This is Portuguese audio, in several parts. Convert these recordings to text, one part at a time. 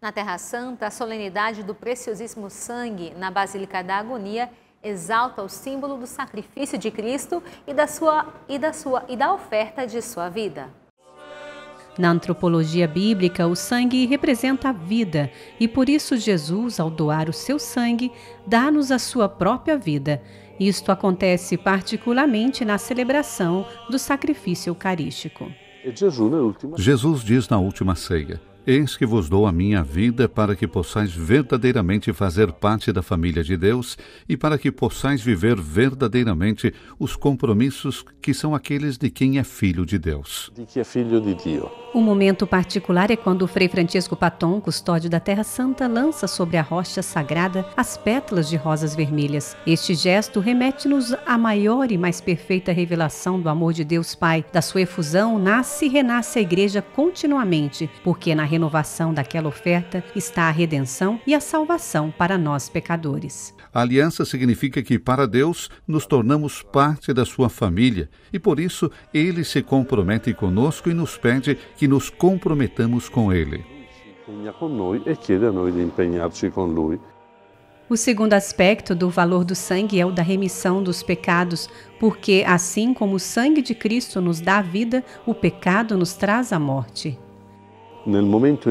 Na Terra Santa, a solenidade do preciosíssimo sangue na Basílica da Agonia exalta o símbolo do sacrifício de Cristo e da sua e da sua e da oferta de sua vida. Na antropologia bíblica, o sangue representa a vida, e por isso Jesus, ao doar o seu sangue, dá-nos a sua própria vida. Isto acontece particularmente na celebração do sacrifício eucarístico. Jesus diz na última ceia: Eis que vos dou a minha vida para que possais verdadeiramente fazer parte da família de Deus e para que possais viver verdadeiramente os compromissos que são aqueles de quem é filho de Deus. De que é filho de Deus. Um momento particular é quando o Frei Francisco Paton, custódio da Terra Santa, lança sobre a rocha sagrada as pétalas de rosas vermelhas. Este gesto remete-nos à maior e mais perfeita revelação do amor de Deus Pai. Da sua efusão nasce e renasce a igreja continuamente, porque na renovação daquela oferta está a redenção e a salvação para nós pecadores. A aliança significa que para Deus nos tornamos parte da sua família e por isso ele se compromete conosco e nos pede que que nos comprometamos com Ele. O segundo aspecto do valor do sangue é o da remissão dos pecados, porque assim como o sangue de Cristo nos dá a vida, o pecado nos traz a morte momento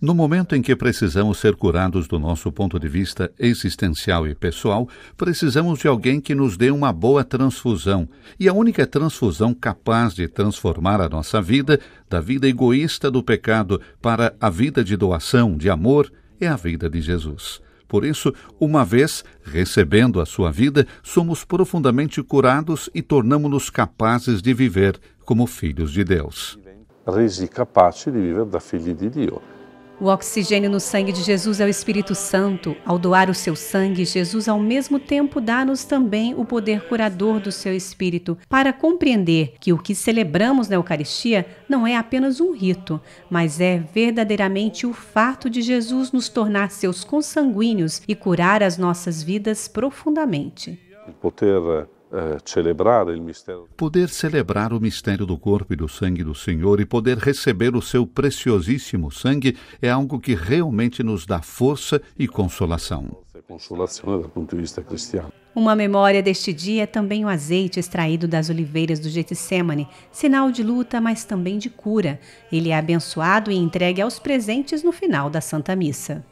no momento em que precisamos ser curados do nosso ponto de vista existencial e pessoal, precisamos de alguém que nos dê uma boa transfusão. E a única transfusão capaz de transformar a nossa vida, da vida egoísta do pecado para a vida de doação, de amor, é a vida de Jesus. Por isso, uma vez recebendo a sua vida, somos profundamente curados e tornamos-nos capazes de viver como filhos de Deus resi capaci di vivere da figli di Dio. O oxigênio no sangue de Jesus é o Espírito Santo. Ao doar o seu sangue, Jesus ao mesmo tempo dá-nos também o poder curador do seu Espírito para compreender que o que celebramos na Eucaristia não é apenas um rito, mas é verdadeiramente o fato de Jesus nos tornar seus consanguíneos e curar as nossas vidas profundamente. O poder eh, poder celebrar o mistério do corpo e do sangue do Senhor e poder receber o seu preciosíssimo sangue é algo que realmente nos dá força e consolação. É Uma memória deste dia é também o azeite extraído das oliveiras do Getsemane, sinal de luta, mas também de cura. Ele é abençoado e entregue aos presentes no final da Santa Missa.